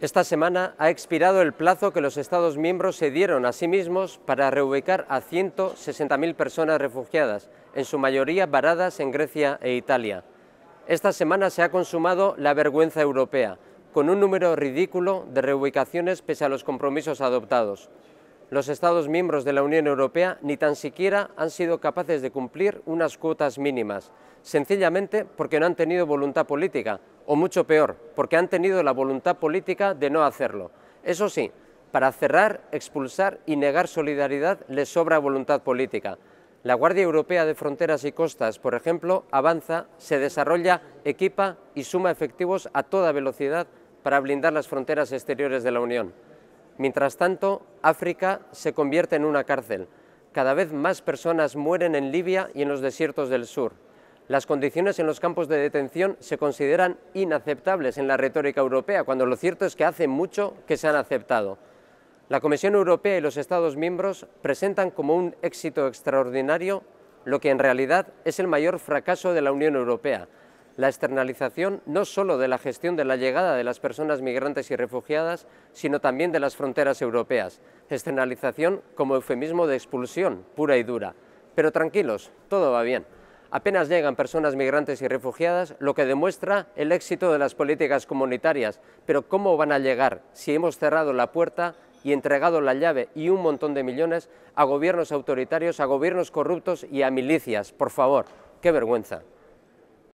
Esta semana ha expirado el plazo que los Estados miembros se dieron a sí mismos para reubicar a 160.000 personas refugiadas, en su mayoría varadas en Grecia e Italia. Esta semana se ha consumado la vergüenza europea, con un número ridículo de reubicaciones pese a los compromisos adoptados los Estados miembros de la Unión Europea ni tan siquiera han sido capaces de cumplir unas cuotas mínimas, sencillamente porque no han tenido voluntad política, o mucho peor, porque han tenido la voluntad política de no hacerlo. Eso sí, para cerrar, expulsar y negar solidaridad les sobra voluntad política. La Guardia Europea de Fronteras y Costas, por ejemplo, avanza, se desarrolla, equipa y suma efectivos a toda velocidad para blindar las fronteras exteriores de la Unión. Mientras tanto, África se convierte en una cárcel. Cada vez más personas mueren en Libia y en los desiertos del sur. Las condiciones en los campos de detención se consideran inaceptables en la retórica europea, cuando lo cierto es que hace mucho que se han aceptado. La Comisión Europea y los Estados miembros presentan como un éxito extraordinario lo que en realidad es el mayor fracaso de la Unión Europea, la externalización no solo de la gestión de la llegada de las personas migrantes y refugiadas, sino también de las fronteras europeas, externalización como eufemismo de expulsión pura y dura. Pero tranquilos, todo va bien. Apenas llegan personas migrantes y refugiadas, lo que demuestra el éxito de las políticas comunitarias. Pero ¿cómo van a llegar si hemos cerrado la puerta y entregado la llave y un montón de millones a gobiernos autoritarios, a gobiernos corruptos y a milicias? Por favor, qué vergüenza.